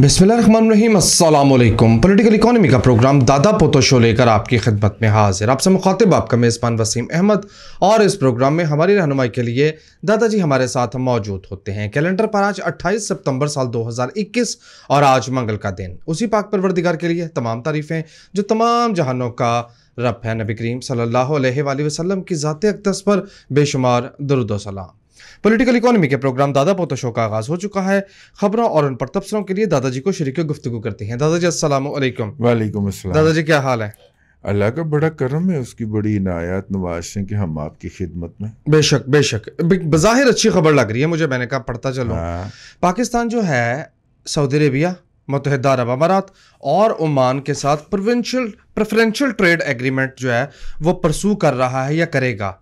बिसमीम political economy का programme दादा पोतो शो लेकर आपकी खिदमत में हाजिर आपसे मुखातिब आपका मेज़बान वसीम अहमद और इस प्रोग्राम में हमारी रहनुमाई के लिए दादाजी हमारे साथ मौजूद होते हैं कैलेंडर पर आज 28 सितंबर साल 2021 और आज मंगल का दिन उसी पाक परवरदिगार के लिए तमाम तारीफ़ें जो तमाम जहानों का रब है नबी करीम सल्ला वसम की ज़ात अकदस पर बेशुमार दरुदोसलाम पॉलिटिकल इकोनॉमी के प्रोग्राम दादा पोतो शो का आगाज हो चुका है खबरों और उन पर तबसरों के लिए दादाजी को शरीक गुफ्तु करते हैं दादाजी असलम वालेकुम दादाजी क्या हाल है अल्लाह का बड़ा करम है उसकी बड़ी इनायत नवाज है कि हम आपकी खिदमत में बेशक बेशक बाहिर अच्छी खबर लग रही है मुझे मैंने कहा पढ़ता चलो हाँ। पाकिस्तान जो है सऊदी अरेबिया मुतहदा अरब अमारात और ओमान के साथ प्रोविंशियल प्रेफरेंशियल ट्रेड एग्रीमेंट जो है वो परसू कर रहा है या करेगा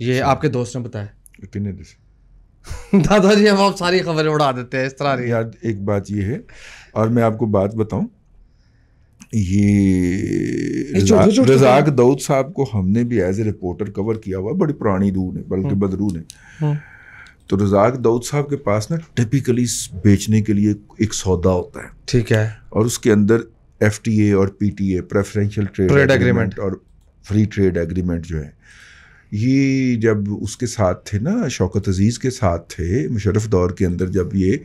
ये अच्छा। आपके दोस्त ने बताया पीने दे दादाजी हम आप सारी खबरें उड़ा देते हैं इस तरह नहीं यार एक बात ये है और मैं आपको बात बताऊं ये रजाक दाऊद साहब को हमने भी एज ए रिपोर्टर कवर किया हुआ बड़ी पुरानी रूह ने बल्कि हम्म। बदरू ने हम्म। तो रजाक दाऊद साहब के पास ना टिपिकली बेचने के लिए एक सौदा होता है ठीक है और उसके अंदर एफ और P T A preferential trade agreement और फ्री ट्रेड एग्रीमेंट जो है ये जब उसके साथ थे ना शौकत अजीज़ के साथ थे मुशरफ दौर के अंदर जब ये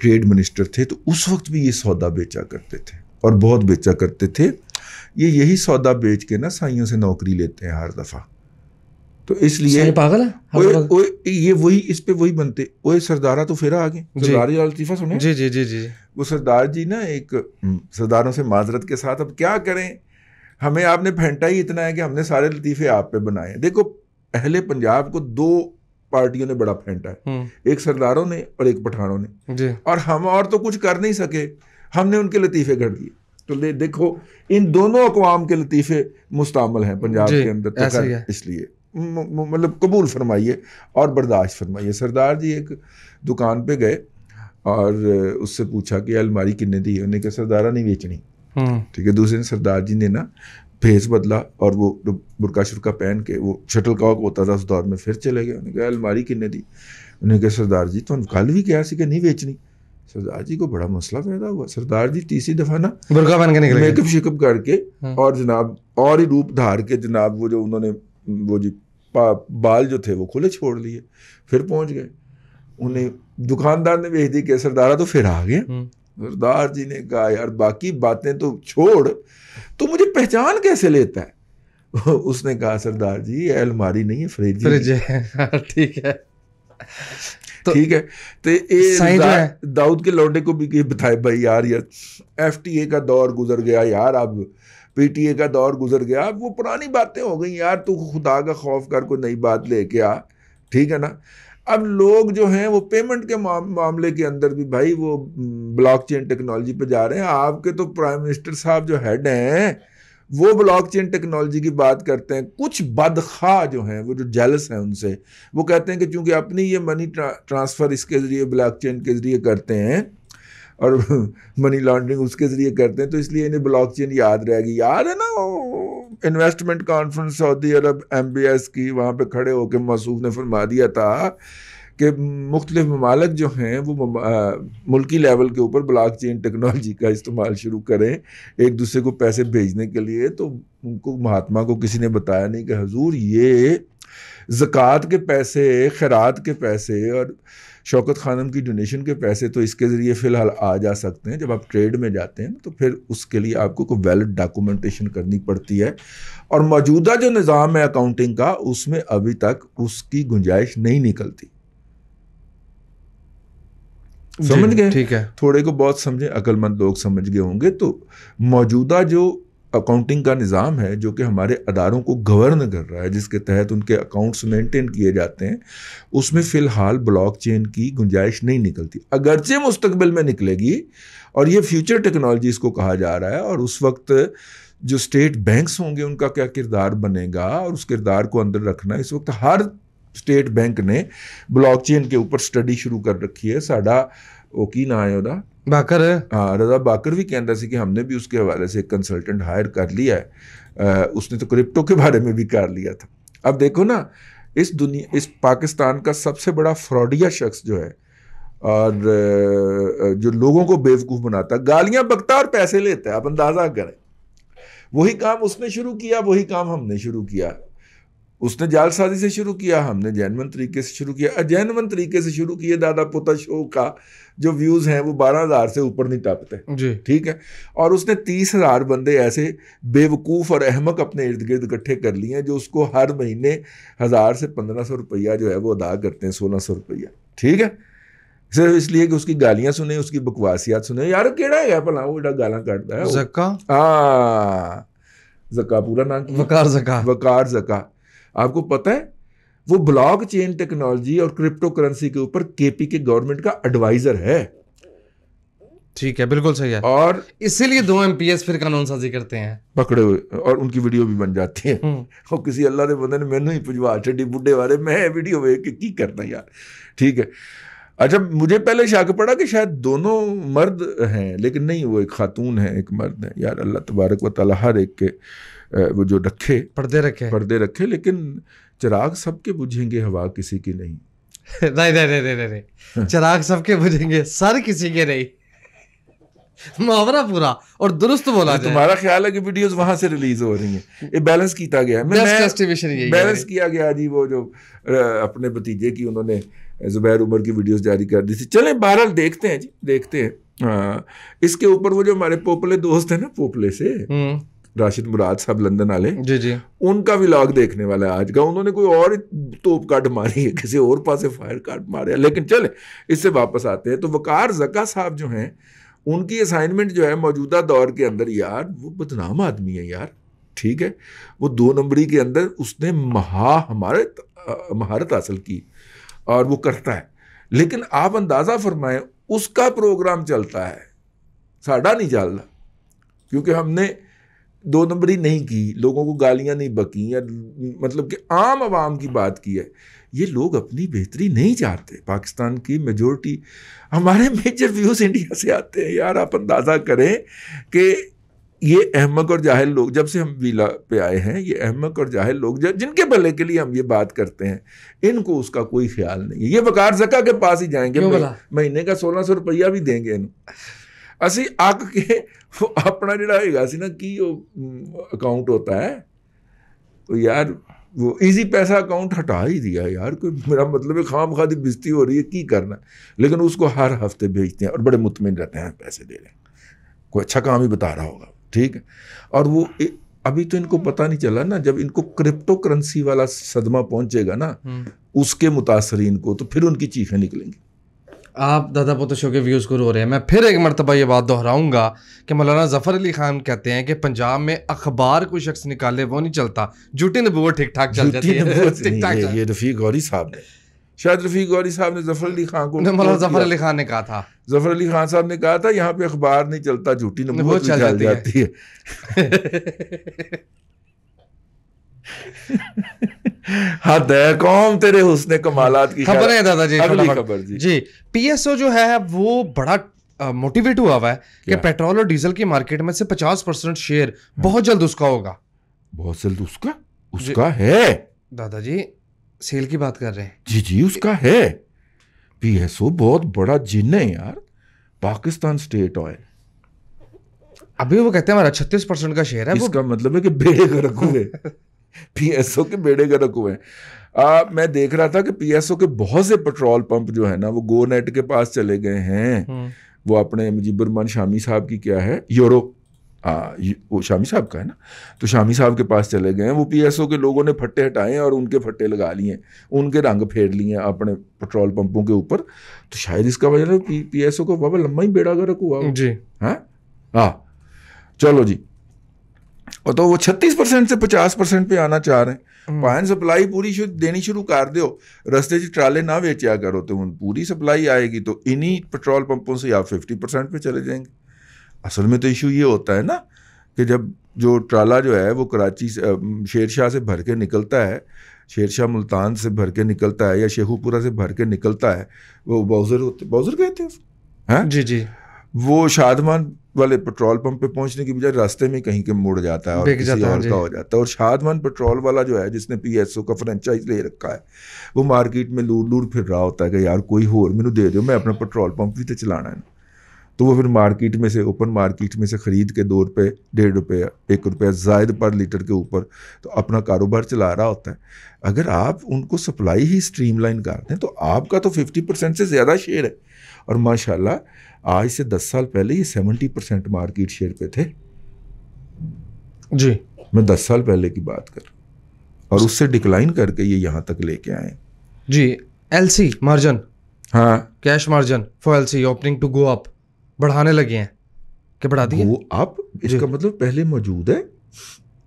ट्रेड मिनिस्टर थे तो उस वक्त भी ये सौदा बेचा करते थे और बहुत बेचा करते थे ये यही सौदा बेच के ना साइयों से नौकरी लेते हैं हर दफ़ा तो इसलिए पागल है ओए, ओए, ये वही इस पे वही बनते ओए सरदारा तो फिर आ गए सरदारी सुने जी जी जी जी वो सरदार जी ना एक हम्म, सरदारों से माजरत के साथ अब क्या करें हमें आपने फेंटा ही इतना है कि हमने सारे लतीफ़े आप पे बनाए हैं देखो पहले पंजाब को दो पार्टियों ने बड़ा फेंटा है हम्म। एक सरदारों ने और एक पठानों ने और हम और तो कुछ कर नहीं सके हमने उनके लतीफ़े गढ़ दिए तो दे, देखो इन दोनों अकवाम के लतीफ़े मुस्तमल हैं पंजाब के अंदर तो इसलिए मतलब कबूल फरमाइए और बर्दाश्त फरमाइए सरदार जी एक दुकान पे गए और उससे पूछा कि अलमारी किन्ने दी उन्हें कहा सरदारा नहीं बेचनी हम्म। ठीक है दूसरे दिन सरदार जी ने ना भेज बदला और वो बुरका शुरका पहन के वो शटल कॉक होता था उस दौर में फिर चले गए उन्होंने कहा अलमारी किन्ने दी उन्हें कहा सरदार जी तुम तो कल भी कहा कि नहीं बेचनी सरदार जी को बड़ा मसला पैदा हुआ सरदार जी तीसरी दफा ना बुरका पहन के निकले मेकअप शेकअप करके हाँ। और जनाब और ही रूप धार के जनाब वो जो उन्होंने वो जी बाल जो थे वो खुले छोड़ लिए फिर पहुंच गए उन्हें दुकानदार ने भेज दी कि सरदारा तो फिर आ गया हम्म। सरदार जी ने कहा यार बाकी बातें तो छोड़ तो मुझे पहचान कैसे लेता है उसने कहा सरदार जी ये अलमारी नहीं है फ्रिज फ्रिज हाँ, ठीक है तो ठीक है तो ये दाऊद के लौंडे को भी बताए भाई यार यार ए का दौर गुजर गया यार अब पीटीए का दौर गुजर गया अब वो पुरानी बातें हो गई यार तू खुदा का खौफ कर कोई नई बात लेके आ ठीक है ना अब लोग जो हैं वो पेमेंट के मामले के अंदर भी भाई वो ब्लॉकचेन टेक्नोलॉजी पे जा रहे हैं आपके तो प्राइम मिनिस्टर साहब जो हेड हैं वो ब्लॉकचेन टेक्नोलॉजी की बात करते हैं कुछ बदखा जो हैं वो जो जेलस हैं उनसे वो कहते हैं कि चूंकि अपनी ये मनी ट्रांसफ़र इसके ज़रिए ब्लॉकचेन के ज़रिए करते हैं और मनी लॉन्ड्रिंग उसके ज़रिए करते हैं तो इसलिए इन्हें ब्लॉक चेन याद रहेगी याद है ना investment conference Saudi Arabia M की वहाँ पर खड़े होकर मसूफ ने फरमा दिया था कि मुख्तलिफ ममालक जो हैं वो मुल्की लेवल के ऊपर ब्लॉक चेन टेक्नोलॉजी का इस्तेमाल शुरू करें एक दूसरे को पैसे भेजने के लिए तो उनको महात्मा को किसी ने बताया नहीं कि हजूर ये ज़क़़त के पैसे खैरात के पैसे और शौकत खानम की डोनेशन के पैसे तो इसके ज़रिए फ़िलहाल आ जा सकते हैं जब आप ट्रेड में जाते हैं तो फिर उसके लिए आपको कोई वैलिड डॉक्यूमेंटेशन करनी पड़ती है और मौजूदा जो निज़ाम है अकाउंटिंग का उसमें अभी तक उसकी गुंजाइश नहीं निकलती समझ गए ठीक है थोड़े को बहुत समझे अकलमंद लोग समझ गए होंगे तो मौजूदा जो अकाउंटिंग का निज़ाम है जो कि हमारे अदारों को गवर्न कर रहा है जिसके तहत उनके अकाउंट्स मेंटेन किए जाते हैं उसमें फ़िलहाल ब्लॉकचेन की गुंजाइश नहीं निकलती अगरचे मुस्तबिल में निकलेगी और ये फ्यूचर टेक्नोलॉजी इसको कहा जा रहा है और उस वक्त जो स्टेट बैंक्स होंगे उनका क्या किरदार बनेगा और उस किरदार को अंदर रखना इस वक्त हर स्टेट बैंक ने ब्लॉकचेन के ऊपर स्टडी शुरू कर रखी है साढ़ा वो की ना है बाकर हाँ रजा बाकर भी कहता सी कि हमने भी उसके हवाले से एक कंसल्टेंट हायर कर लिया है आ, उसने तो क्रिप्टो के बारे में भी कर लिया था अब देखो ना इस दुनिया इस पाकिस्तान का सबसे बड़ा फ्रॉडिया शख्स जो है और जो लोगों को बेवकूफ़ बनाता है गालियाँ बकता और पैसे लेता है आप अंदाज़ा करें वही काम उसने शुरू किया वही काम हमने शुरू किया उसने जालसाजी से शुरू किया हमने जैनवन तरीके से शुरू किया अजैनवन तरीके से शुरू किए दादा पोता शो का जो व्यूज़ हैं वो बारह हज़ार से ऊपर नहीं टपते ठीक है और उसने तीस हज़ार बंदे ऐसे बेवकूफ़ और अहमक अपने इर्द गिर्द इकट्ठे कर लिए हैं जो उसको हर महीने हज़ार से पंद्रह सौ रुपया जो है वो अदा करते हैं सोलह सौ रुपया ठीक है सिर्फ इसलिए कि उसकी गालियां सुने उसकी बकवासियात सुने यार केड़ा है भला वो जरा गालां काटता है हाँ जका पूरा नाम वकार जका वकार जका आपको पता है वो ब्लॉक चेन टेक्नोलॉजी और क्रिप्टो करेंसी के ऊपर केपी के गवर्नमेंट का एडवाइजर है ठीक है बिल्कुल सही है और इसीलिए दो एम फिर कानून साजी करते हैं पकड़े हुए और उनकी वीडियो भी बन जाती है हम्म। और किसी अल्लाह के बंदे ने मैंने ही पुजवा छी बुढ़े बारे मैं वीडियो वे के की करना यार ठीक है अच्छा मुझे पहले शक पड़ा कि शायद दोनों मर्द हैं लेकिन नहीं वो एक खातून है एक मर्द है यार अल्लाह तबारक व ताली हर एक के वो जो रखे पर्दे रखे पर्दे रखे लेकिन चिराग सबके बुझेंगे हवा किसी की नहीं नहीं नहीं नहीं नहीं नहीं चिराग सबके बुझेंगे सर किसी के नहीं मुहावरा पूरा और दुरुस्त बोला तुम्हारा ख्याल है कि वीडियोस वहां से रिलीज हो रही हैं ये बैलेंस किया गया है मैं, बैलेंस किया गया जी वो जो अपने भतीजे की उन्होंने जुबैर उमर की वीडियोस जारी कर दी थी चले बहरहाल देखते हैं जी देखते हैं आ, हाँ, इसके ऊपर वो जो हमारे पोपले दोस्त है ना पोपले से हम्म। राशिद मुराद साहब लंदन वाले जी जी उनका भी लॉग देखने वाला है आज का उन्होंने कोई और तोप काट मारी है किसी और पास फायर काट मारे है लेकिन चले इससे वापस आते हैं तो वकार जका साहब जो हैं उनकी असाइनमेंट जो है मौजूदा दौर के अंदर यार वो बदनाम आदमी है यार ठीक है वो दो नंबरी के अंदर उसने महा हमारे महारत हासिल की और वो करता है लेकिन आप अंदाज़ा फरमाएं उसका प्रोग्राम चलता है साढ़ा नहीं चलता क्योंकि हमने दो नंबरी नहीं की लोगों को गालियां नहीं बकी या मतलब कि आम आवाम की बात की है ये लोग अपनी बेहतरी नहीं चाहते पाकिस्तान की मेजोरिटी हमारे मेजर व्यूज़ इंडिया से आते हैं यार आप अंदाज़ा करें कि ये अहमक और जाहिल लोग जब से हम वीला पे आए हैं ये अहमक और जाहिल लोग जिनके भले के लिए हम ये बात करते हैं इनको उसका कोई ख्याल नहीं है ये वकार जका के पास ही जाएंगे महीने का सोलह सौ रुपया भी देंगे इनको ਅਸੀਂ ਅੱਕ ਕੇ ਆਪਣਾ ਜਿਹੜਾ ਹੈਗਾ ਸੀ ਨਾ ਕੀ ਉਹ ਅਕਾਊਂਟ ਹੁੰਦਾ ਹੈ ਉਹ ਯਾਰ वो इजी पैसा अकाउंट हटा ही दिया यार कोई मेरा मतलब है खाम खादी बिजती हो रही है की करना है लेकिन उसको हर हफ्ते भेजते हैं और बड़े मुतमिन रहते हैं पैसे दे रहे हैं कोई अच्छा काम ही बता रहा होगा ठीक है और वो अभी तो इनको पता नहीं चला ना जब इनको क्रिप्टो करेंसी वाला सदमा पहुंचेगा ना उसके मुतासरी को तो फिर उनकी चीखें निकलेंगी आप दादा पोते शो के व्यूज़ को रो रहे हैं मैं फिर एक मरतबा ये बात दोहराऊंगा कि मौलाना जफ़र अली खान कहते हैं कि पंजाब में अखबार कोई शख्स निकाले वो नहीं चलता जूटी नबूत ठीक ठाक चल जाती है ठीक ठाक ये रफ़ी गौरी साहब ने शायद रफ़ी गौरी साहब ने जफ़र अली खान को मौलाना जफ़र अली खान ने कहा था जफ़र अली खान साहब ने कहा था यहाँ पे अखबार नहीं चलता झूठी नबूत चल जाती है हद है कौम तेरे हुस्ने कमालात की खबर है दादा जी अगली खबर जी जी पीएसओ जो है वो बड़ा मोटिवेट हुआ हुआ है कि पेट्रोल और डीजल की मार्केट में से 50 परसेंट शेयर हाँ। बहुत जल्द उसका होगा बहुत जल्द उसका उसका है दादाजी सेल की बात कर रहे हैं जी जी उसका है पीएसओ बहुत बड़ा जिन है यार पाकिस्तान स्टेट ऑयल अभी वो कहते हैं हमारा छत्तीस परसेंट का शेयर है इसका मतलब है कि बेगरक हुए पीएसओ के बेड़े गर्क हुए आ, मैं देख रहा था कि पीएसओ के बहुत से पेट्रोल पंप जो है ना वो गो नेट के पास चले गए हैं हम्म। वो अपने मुजीबरमान शामी साहब की क्या है यूरो वो शामी साहब का है ना तो शामी साहब के पास चले गए हैं वो पीएसओ के लोगों ने फट्टे हटाए और उनके फट्टे लगा लिए उनके रंग फेर लिए अपने पेट्रोल पंपों के ऊपर तो शायद इसका वजह पी एस ओ का बाबा लंबा ही बेड़ा गर्क हुआ जी हाँ हाँ चलो जी और तो वो 36 परसेंट से 50 परसेंट पे आना चाह रहे हैं हम्म। पाइन सप्लाई पूरी शुद देनी शुरू कर दो रस्ते से ट्राले ना बेचा करो तो उन पूरी सप्लाई आएगी तो इन्हीं पेट्रोल पंपों से आप 50 परसेंट पर चले जाएंगे असल में तो इशू ये होता है ना कि जब जो ट्राला जो है वो कराची से शेर शाह से भर के निकलता है शेर शाह मुल्तान से भर के निकलता है या शेखुपुरा से भर के निकलता है वो बाउजर होते बाउजर कहते हैं जी जी वो शादमान वाले पेट्रोल पंप पे पहुंचने की बजाय रास्ते में कहीं के मुड़ जाता है और किसी और का हो जाता है और शादमन पेट्रोल वाला जो है जिसने पी एस ओ का फ्रेंचाइज ले रखा है वो मार्केट में लूर लूर फिर रहा होता है कि यार कोई होर मैंने दे दो मैं अपना पेट्रोल पंप भी तो चलाना है तो वो फिर मार्केट में से ओपन मार्केट में से ख़रीद के दो रुपये डेढ़ रुपये एक रुपये जायद पर लीटर के ऊपर तो अपना कारोबार चला रहा होता है अगर आप उनको सप्लाई ही स्ट्रीमलाइन कर दें तो आपका तो फिफ्टी परसेंट से ज़्यादा शेयर है और माशाल्लाह आज से दस साल पहले ये सेवेंटी परसेंट मार्केट शेयर पे थे जी मैं दस साल पहले की बात कर और उससे डिक्लाइन करके ये यहाँ तक लेके आए जी एलसी मार्जिन हाँ cash margin for LC opening to go up बढ़ाने लगे हैं क्या बढ़ा दिए वो आप इसका मतलब पहले मौजूद है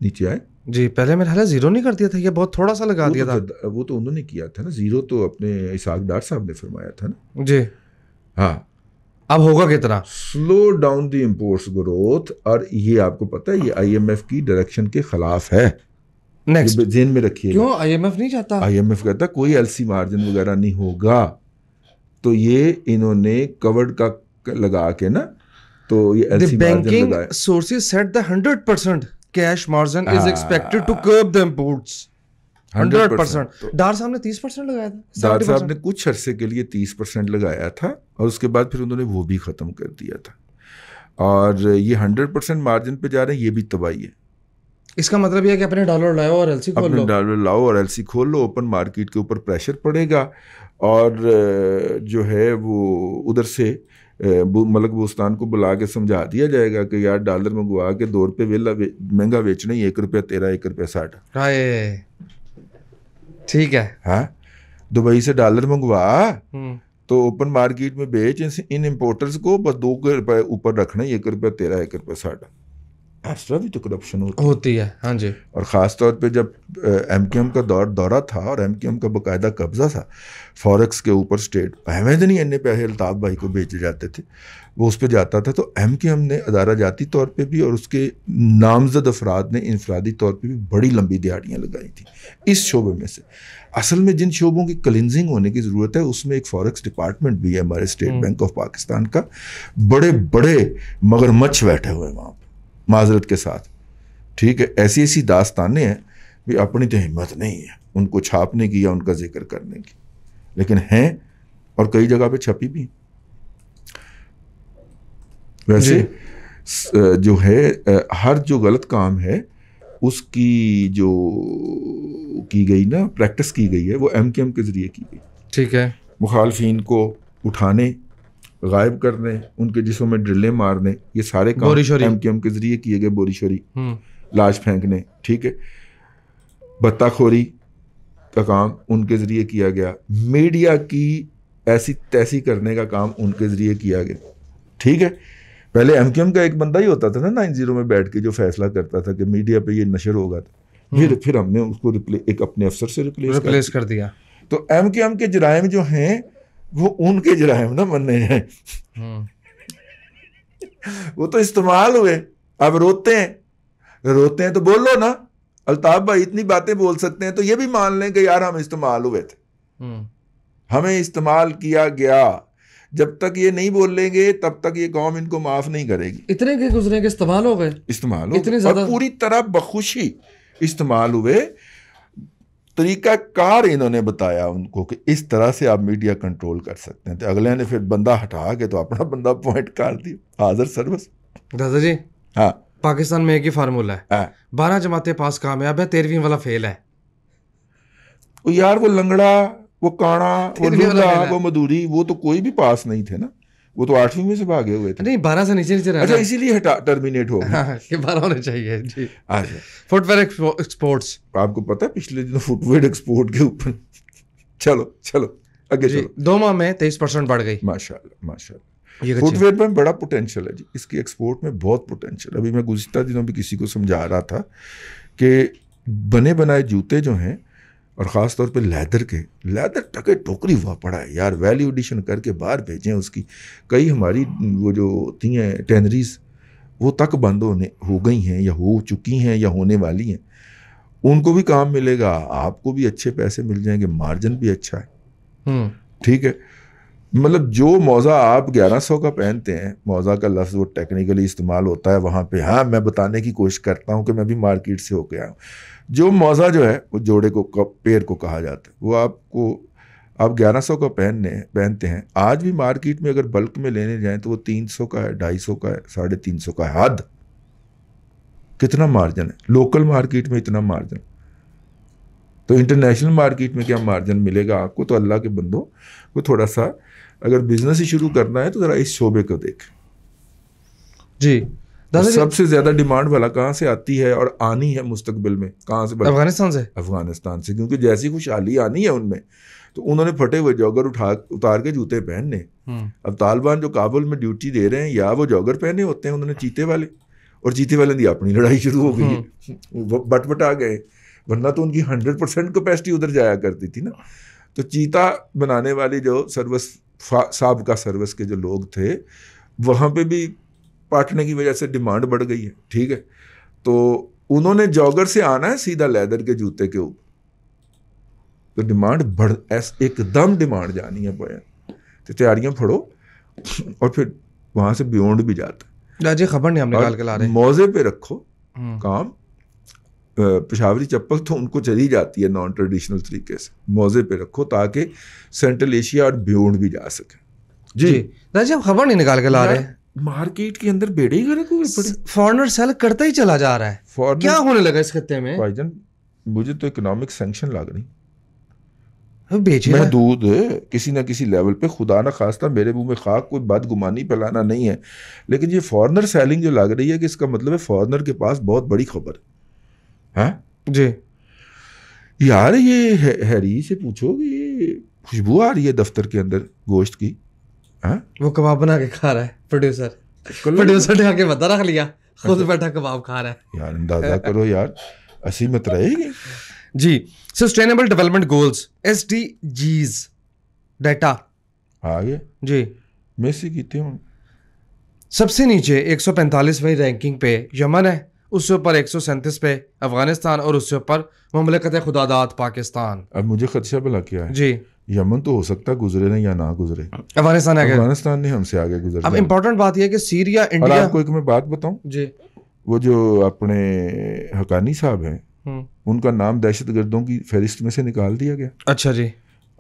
नीचे आए जी पहले मेरे ख्याल जीरो नहीं कर दिया था ये बहुत थोड़ा सा लगा तो दिया तो था वो तो उन्होंने किया था ना जीरो तो अपने इसहाक डार साहब ने फरमाया था ना जी हाँ अब होगा कितना slow down the import growth और ये आपको पता है ये आईएमएफ की डायरेक्शन के खिलाफ है नेक्स्ट जेन में रखिए क्यों आईएमएफ नहीं चाहता आईएमएफ कहता कोई एलसी मार्जिन वगैरह नहीं होगा तो ये इन्होंने कवर्ड का लगा के ना तो ये एलसी मार्जिन लगाया sources said the 100% cash margin is expected to curb the imports hundred percent Dar तो- साहब ने तीस परसेंट लगाया था डार साहब ने कुछ अरसे के लिए तीस परसेंट लगाया था और उसके बाद फिर उन्होंने वो भी ख़त्म कर दिया था और ये हंड्रेड परसेंट मार्जिन पे जा रहे हैं ये भी तबाही है इसका मतलब यह है कि अपने डॉलर लाओ और एलसी खोल लो डॉलर लाओ और एलसी खोल लो ओपन मार्केट के ऊपर प्रेशर पड़ेगा और जो है वो उधर से मलक बोस्तान को बुला के समझा दिया जाएगा कि यार डॉलर मंगवा के दो रुपये वेला महंगा बेचना ही एक रुपया तेरह एक रुपया साठ ठीक है हाँ दुबई से डॉलर मंगवा हम्म। तो ओपन मार्केट में बेच इन इम्पोर्टर्स को बस दो रुपए ऊपर रखना एक रुपया तेरह एक रुपया साठ एक्स्ट्रा भी तो करप्शन होती, होती है हाँ जी और ख़ास तौर पे जब एम के एम का दौर दौरा था और एम के एम का बाकायदा कब्ज़ा था फॉरेक्स के ऊपर स्टेट अहमद नहीं अन्य पैसे अल्ताफ़ भाई को भेजे जाते थे वो उस पर जाता था तो एम के एम ने अदारा जाती तौर पे भी और उसके नामजद अफराद ने इनफरादी तौर पर भी बड़ी लंबी दिहाड़ियाँ लगाई थी इस शोबे में से असल में जिन शोबों की क्लिनजिंग होने की ज़रूरत है उसमें एक फॉरेक्स डिपार्टमेंट भी है हमारे स्टेट बैंक ऑफ पाकिस्तान का बड़े बड़े मगरमच्छ बैठे हुए वहाँ पर माजरत के साथ ठीक है ऐसी ऐसी दास्तानें हैं भी अपनी तो हिम्मत नहीं है उनको छापने की या उनका जिक्र करने की लेकिन हैं और कई जगह पे छपी भी वैसे जो है हर जो गलत काम है उसकी जो की गई ना प्रैक्टिस की गई है वो एम के एम के ज़रिए की गई ठीक है मुखालफिन को उठाने गायब करने उनके जिसों में ड्रिलें मार ये सारे काम एम के के जरिए किए गए बोरीशोरी हम्म। लाश फेंकने ठीक है बत्ताखोरी का काम उनके ज़रिए किया गया मीडिया की ऐसी तैसी करने का काम उनके ज़रिए किया गया ठीक है पहले एम क्यू एम का एक बंदा ही होता था ना नाइन जीरो में बैठ के जो फैसला करता था कि मीडिया पे ये नशर होगा हम्म। फिर फिर हमने उसको रिप्ले एक अपने अफसर से रिप्लेस, रिप्लेस कर, कर दिया तो एम क्यू एम के जराइम जो हैं वो ऊन के ना बनने हैं हम्म। वो तो इस्तेमाल हुए अब रोते हैं रोते हैं तो बोल लो ना अल्ताफ भाई इतनी बातें बोल सकते हैं तो ये भी मान लें कि यार हम इस्तेमाल हुए थे हम्म। हमें इस्तेमाल किया गया जब तक ये नहीं बोलेंगे तब तक ये कौम इनको माफ नहीं करेगी इतने के गुजरे के इस्तेमाल हो गए इस्तेमाल हो गए पूरी तरह बखुशी इस्तेमाल हुए तरीका कार इन्होंने बताया उनको कि इस तरह से आप मीडिया कंट्रोल कर सकते हैं तो अगले ने फिर बंदा हटा के तो अपना बंदा अपॉइंट कर दिया हाजिर सर्विस दादा जी हाँ पाकिस्तान में एक ही फार्मूला है हाँ। बारह जमाते पास कामयाब है तेरहवीं वाला फेल है वो यार वो लंगड़ा वो काना वो वो मधुरी वो तो कोई भी पास नहीं थे ना वो तो आठवीं में से भागे हुए थे नहीं बारह से नीचे नीचे अच्छा इसीलिए हटा टर्मिनेट हो हाँ, ये बारह होने चाहिए जी अच्छा फुटवेयर एक्सपोर्ट्स आपको पता है पिछले दिनों फुटवेयर एक्सपोर्ट के ऊपर चलो चलो आगे चलो दो माह में तेईस परसेंट बढ़ गई माशाल्लाह माशाल्लाह फुटवेयर में बड़ा पोटेंशियल है जी इसकी एक्सपोर्ट में बहुत पोटेंशियल अभी मैं गुजरात दिनों भी किसी को समझा रहा था कि बने बनाए जूते जो हैं और ख़ास तौर पे लेदर के लेदर टके टोकरी हुआ पड़ा है यार वैल्यू एडिशन करके बाहर भेजें उसकी कई हमारी वो जो होती हैं टेनरीज वो तक बंद होने हो गई हैं या हो चुकी हैं या होने वाली हैं उनको भी काम मिलेगा आपको भी अच्छे पैसे मिल जाएंगे मार्जिन भी अच्छा है हम्म। ठीक है मतलब जो मौज़ा आप 1100 का पहनते हैं मौज़ा का लफ्ज़ वो टेक्निकली इस्तेमाल होता है वहाँ पे हाँ मैं बताने की कोशिश करता हूँ कि मैं भी मार्केट से होके आया हूँ जो मौज़ा जो है वो जोड़े को पेड़ को कहा जाता है वो आपको आप 1100 का पहनने पहनते हैं आज भी मार्केट में अगर बल्क में लेने जाएँ तो वो 300 का है सौ का है साढ़े तीन का है हद कितना मार्जिन है लोकल मार्केट में इतना मार्जिन तो इंटरनेशनल मार्केट में क्या मार्जिन मिलेगा आपको तो अल्लाह के बंदों को थोड़ा सा अगर बिजनेस ही शुरू करना है तो जरा इस शोबे को देख जी तो सबसे ज्यादा डिमांड वाला कहाँ से आती है और आनी है मुस्तकबिल में कहाँ से अफगानिस्तान से अफगानिस्तान से क्योंकि जैसी खुशहाली आनी है उनमें तो उन्होंने फटे हुए जॉगर उठा उतार के जूते पहनने हम्म। अब तालिबान जो काबुल में ड्यूटी दे रहे हैं या वो जॉगर पहने होते हैं उन्होंने चीते वाले और चीते वाले दी अपनी लड़ाई शुरू हो गई हम्म। बट आ गए वरना तो उनकी हंड्रेड परसेंट कैपेसिटी उधर जाया करती थी ना तो चीता बनाने वाली जो सर्विस सबका सर्विस के जो लोग थे वहाँ पे भी पाटने की वजह से डिमांड बढ़ गई है ठीक है तो उन्होंने जॉगर से आना है सीधा लेदर के जूते के ऊपर तो डिमांड बढ़ एकदम डिमांड जानी है बोया तो तैयारियां फड़ो और फिर वहाँ से बियॉन्ड भी जाता है खबर नहीं हम निकाल के ला रहे मौजे पे रखो हम्म। काम पेशावरी चप्पल तो उनको चली जाती है नॉन ट्रेडिशनल तरीके से मोज़े पे रखो ताकि सेंट्रल एशिया और बियॉन्ड भी जा सके जी जी हम खबर नहीं निकाल के ला रहे हैं मार्केट के अंदर बेड़े ही पड़े फॉरनर सेल करता ही चला जा रहा है foreigner, क्या होने लगा इस खत्ते में भाईजान मुझे तो इकोनॉमिक सेंक्शन लग रही महदूद किसी ना किसी लेवल पे खुदा ना खास्ता मेरे मुंह में खाक कोई बदगुमानी फैलाना नहीं है लेकिन ये फॉरनर सेलिंग जो लग रही है कि इसका मतलब है फॉरनर के पास बहुत बड़ी खबर है है जी यार ये हैरी से पूछो कि खुशबू आ रही है दफ्तर के अंदर गोश्त की है? वो कबाब बना के खा रहा है प्रोड्यूसर प्रोड्यूसर ने आके बता रख लिया खुद अच्छा। बैठा कबाब खा रहा है यार अंदाजा करो यार असी मत रहेगी जी sustainable development goals S D Gs data आ गया जी मेसी की थी सबसे नीचे 145 वाली रैंकिंग पे यमन है उससे ऊपर एक सौ सैंतीस पे अफगानिस्तान और उससे ऊपर ममलकत खुदादात पाकिस्तान अब मुझे खदशा भला किया है जी यमन तो हो सकता गुजरे ना या ना गुजरे अफगानिस्तान अफगानिस्तान ने हमसे आगे गुजरे अब इम्पोर्टेंट बात यह है कि सीरिया इंडिया और आपको एक मैं बात बताऊं जी वो जो अपने हकानी साहब हैं हम्म। उनका नाम दहशत गर्दों की फहरिस्त में से निकाल दिया गया अच्छा जी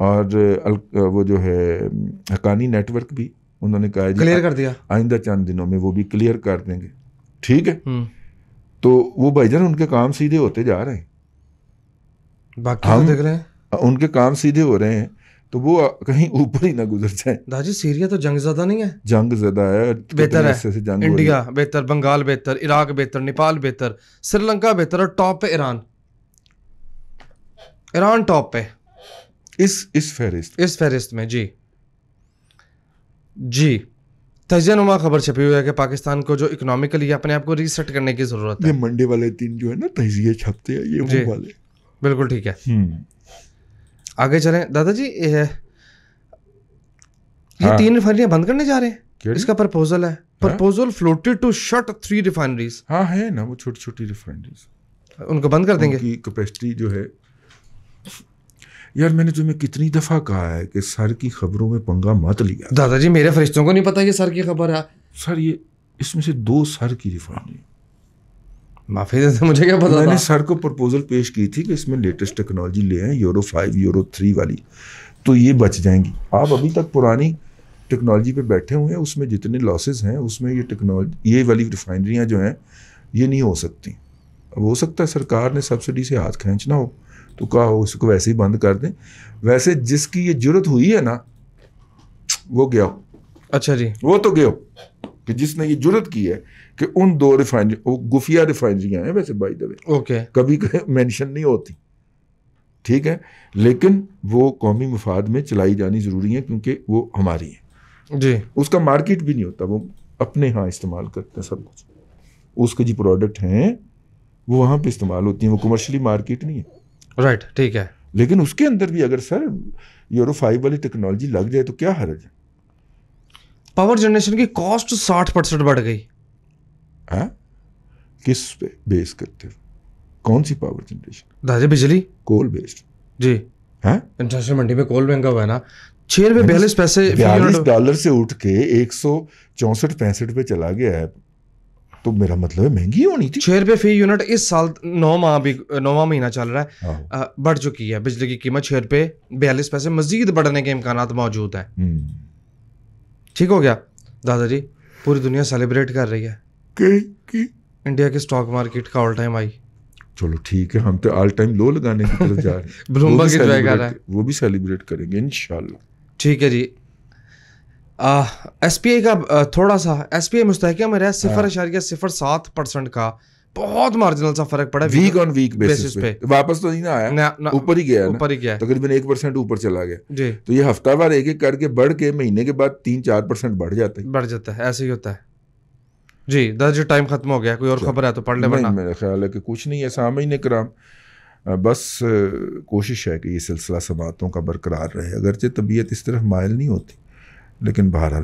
और वो जो है हकानी नेटवर्क भी उन्होंने कहा क्लियर कर दिया आइंदा चंद दिनों में वो भी क्लियर कर देंगे ठीक है हम्म। तो वो भाई जान उनके काम सीधे होते जा रहे हैं बाकी तो हम देख रहे हैं उनके काम सीधे हो रहे हैं तो वो कहीं ऊपर ही ना गुजर जाए दाजी सीरिया तो जंग ज्यादा नहीं है जंग ज्यादा है तो बेहतर है से से जंग इंडिया बेहतर बंगाल बेहतर इराक बेहतर नेपाल बेहतर श्रीलंका बेहतर और टॉप पे ईरान ईरान टॉप पे इस इस फेरिस्त इस फेरिस्त में जी जी तजनुमा खबर छपी हुई है कि पाकिस्तान को जो इकोनॉमिकली अपने आप को रीसेट करने की जरूरत है मंडे वाले दिन जो है ना तजिए छपते हैं ये वो वाले बिल्कुल ठीक है हम्म। आगे चलें दादाजी ये, है ये हाँ। तीन रिफाइनरियां बंद करने जा रहे हैं इसका प्रपोजल है proposal floated to shut three refineries हाँ है ना वो छोटी छोटी रिफाइनरीज उनको बंद कर देंगे कैपेसिटी जो है यार मैंने तुम्हें कितनी दफ़ा कहा है कि सर की खबरों में पंगा मत लिया दादाजी मेरे फरिश्तों को नहीं पता ये सर की खबर है सर ये इसमें से दो सर की रिफॉर्म है माफी देते मुझे क्या पता मैंने सर को प्रपोजल पेश की थी कि इसमें लेटेस्ट टेक्नोलॉजी ले आए यूरो फाइव यूरो थ्री वाली तो ये बच जाएंगी आप अभी तक पुरानी टेक्नोलॉजी पे बैठे हुए हैं उसमें जितने लॉसेस हैं उसमें ये टेक्नोलॉजी ये वाली रिफाइनरियाँ जो हैं ये नहीं हो सकती अब हो सकता है सरकार ने सब्सिडी से हाथ खींचना हो तो कहा उसको वैसे ही बंद कर दें वैसे जिसकी ये जरूरत हुई है ना वो गया अच्छा जी वो तो गया कि जिसने ये जरूरत की है कि उन दो रिफाइनरी वो गुफिया रिफाइनरियाँ हैं वैसे बाई दबे ओके कभी मैंशन नहीं होती ठीक है लेकिन वो कौमी मफाद में चलाई जानी ज़रूरी है क्योंकि वो हमारी है जी उसका मार्केट भी नहीं होता वो अपने यहाँ इस्तेमाल करते हैं सब कुछ उसके जो प्रोडक्ट हैं वो वहाँ पे इस्तेमाल होती हैं वो कमर्शली मार्केट नहीं है राइट right, ठीक है लेकिन उसके अंदर भी अगर सर यूरो फाइव वाली टेक्नोलॉजी लग जाए तो क्या हर्ज है पावर जनरेशन की कॉस्ट साठ परसेंट बढ़ गई है हाँ? किस पे बेस करते हो कौन सी पावर जनरेशन दादा बिजली कोल बेस्ड जी है हाँ? इंटरनेशनल मंडी में कोल महंगा हुआ है ना छह रुपये बयालीस पैसे बयालीस डॉलर से उठ के एक सौ चौंसठ पैंसठ पे चला गया है तो मेरा मतलब है महंगी होनी थी छह रुपये फी यूनिट इस साल नौ माह भी नौवा महीना चल रहा है हाँ। बढ़ चुकी है बिजली की कीमत छह रुपये बयालीस पैसे मजीद बढ़ने के इम्कान मौजूद है हम्म। ठीक हो गया दादाजी पूरी दुनिया सेलिब्रेट कर रही है के, के? इंडिया की स्टॉक मार्केट का ऑल टाइम आई चलो ठीक है हम तो ऑल टाइम लो लगाने की तरफ जा रहे हैं वो भी सेलिब्रेट करेंगे इनशाला ठीक है जी एस पी आई का थोड़ा सा एस पी आई मुस्तकम रहा सिफर अशारिया हाँ। सिफर सात परसेंट का बहुत मार्जिनल सा फर्क पड़ा वीक ऑन वीक बेसिस पे वापस तो नहीं ना आया ऊपर ही गया ऊपर ही गया तकरीबन तो एक परसेंट ऊपर चला गया जी तो ये हफ्तावार एक एक करके बढ़ के महीने के बाद तीन चार परसेंट बढ़ जाते हैं बढ़ जाता है ऐसे ही होता है जी दस जो टाइम खत्म हो गया कोई और अच्छा। खबर है तो पढ़ ले वरना मेरा ख्याल है कि कुछ नहीं है सामने ही कराम बस कोशिश है कि ये सिलसिला समातों का बरकरार रहे अगरचे तबीयत इस तरफ मायल नहीं होती लेकिन बहरहाल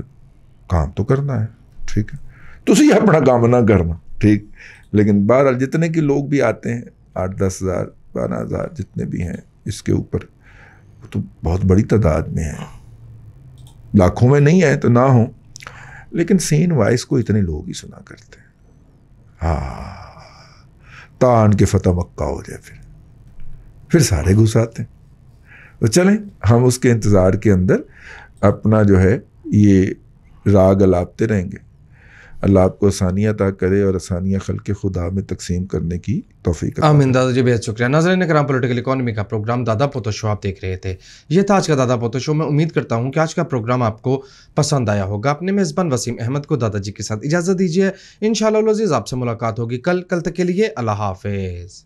काम तो करना है ठीक है तुम तो अपना काम ना करना ठीक लेकिन बहरहाल जितने के लोग भी आते हैं आठ दस हज़ार बारह हज़ार जितने भी हैं इसके ऊपर तो बहुत बड़ी तादाद में है लाखों में नहीं है तो ना हो लेकिन सेन वाइस को इतने लोग ही सुना करते हैं हाँ तान के फतेह मक्का हो जाए फिर फिर सारे घुस आते हैं तो चलें हम उसके इंतज़ार के अंदर अपना जो है ये राग अलापते रहेंगे अल्लाह आपको आसानियाँ अदा करे और आसानियाँ खल के खुदा में तकसीम करने की तोफ़ी आमिन दादा जी बेहद शुक्रिया नाजरन कराम पोलिटिकल इकानमी का प्रोग्राम दादा पोतो शो आप देख रहे थे ये था आज का दादा पोतो शो मैं उम्मीद करता हूँ कि आज का प्रोग्राम आपको पसंद आया होगा अपने मेज़बान वसीम अहमद को दादाजी के साथ इजाज़त दीजिए इन शजीज आपसे मुलाकात होगी कल कल तक के लिए अल्लाह हाफिज़